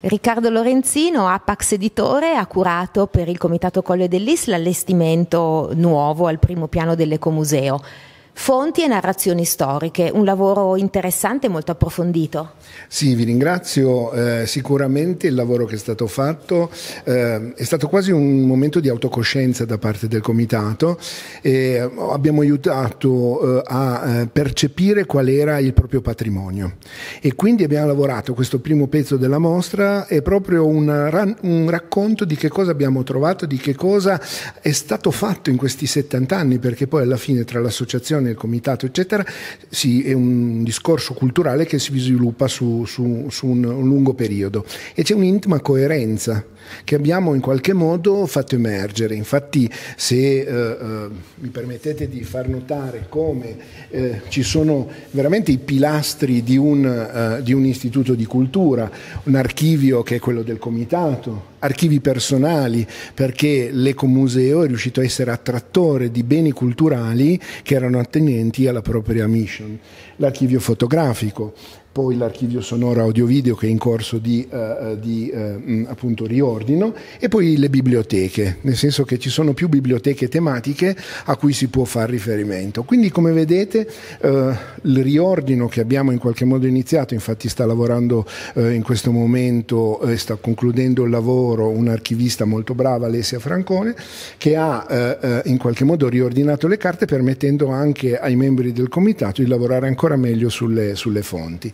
Riccardo Lorenzino, Apax Editore, ha curato per il Comitato Colle dell'Is l'allestimento nuovo al primo piano dell'Ecomuseo. Fonti e narrazioni storiche, un lavoro interessante e molto approfondito. Sì, vi ringrazio. Eh, sicuramente il lavoro che è stato fatto eh, è stato quasi un momento di autocoscienza da parte del Comitato e abbiamo aiutato eh, a eh, percepire qual era il proprio patrimonio. E quindi abbiamo lavorato, questo primo pezzo della mostra è proprio un, un racconto di che cosa abbiamo trovato, di che cosa è stato fatto in questi 70 anni, perché poi alla fine tra l'associazione nel comitato, eccetera, sì, è un discorso culturale che si sviluppa su, su, su un, un lungo periodo e c'è un'intima coerenza che abbiamo in qualche modo fatto emergere. Infatti, se eh, eh, mi permettete di far notare come eh, ci sono veramente i pilastri di un, eh, di un istituto di cultura, un archivio che è quello del comitato, archivi personali, perché l'Ecomuseo è riuscito a essere attrattore di beni culturali che erano attenenti alla propria mission, l'archivio fotografico, poi l'archivio sonoro audio-video che è in corso di, eh, eh di eh, mm, appunto, riordino e poi le biblioteche, nel senso che ci sono più biblioteche tematiche a cui si può fare riferimento. Quindi come vedete eh, il riordino che abbiamo in qualche modo iniziato, infatti sta lavorando eh, in questo momento, e eh, sta concludendo il lavoro un'archivista molto brava, Alessia Francone, che ha in qualche modo riordinato le carte permettendo anche ai membri del comitato di lavorare ancora meglio sulle, sulle fonti.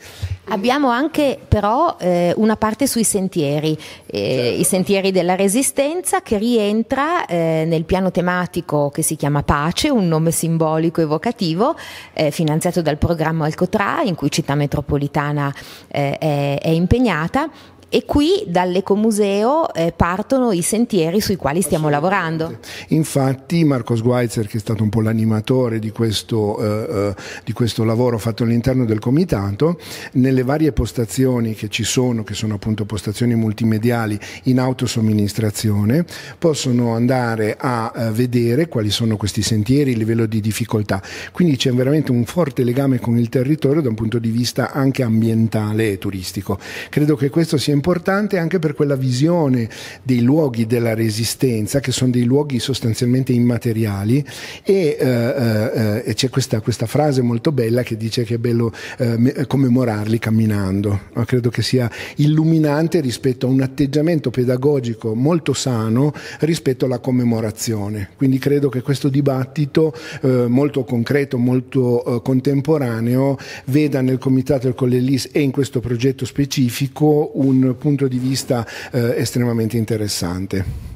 Abbiamo anche però eh, una parte sui sentieri, eh, certo. i sentieri della resistenza che rientra eh, nel piano tematico che si chiama Pace, un nome simbolico evocativo, eh, finanziato dal programma Alcotra, in cui Città Metropolitana eh, è, è impegnata e qui dall'ecomuseo eh, partono i sentieri sui quali stiamo lavorando. Infatti Marco Schweitzer, che è stato un po' l'animatore di questo, eh, eh, di questo lavoro fatto all'interno del comitato, nelle varie postazioni che ci sono, che sono appunto postazioni multimediali in autosomministrazione, possono andare a eh, vedere quali sono questi sentieri, il livello di difficoltà. Quindi c'è veramente un forte legame con il territorio da un punto di vista anche ambientale e turistico. Credo che questo sia importante importante anche per quella visione dei luoghi della resistenza, che sono dei luoghi sostanzialmente immateriali, e, eh, eh, c'è questa, questa, frase molto bella che dice che è bello eh, commemorarli camminando. Ma credo che sia illuminante rispetto a un atteggiamento pedagogico molto sano rispetto alla commemorazione. Quindi credo che questo dibattito eh, molto concreto, molto eh, contemporaneo, veda nel Comitato del Collellis e in questo progetto specifico un un punto di vista eh, estremamente interessante.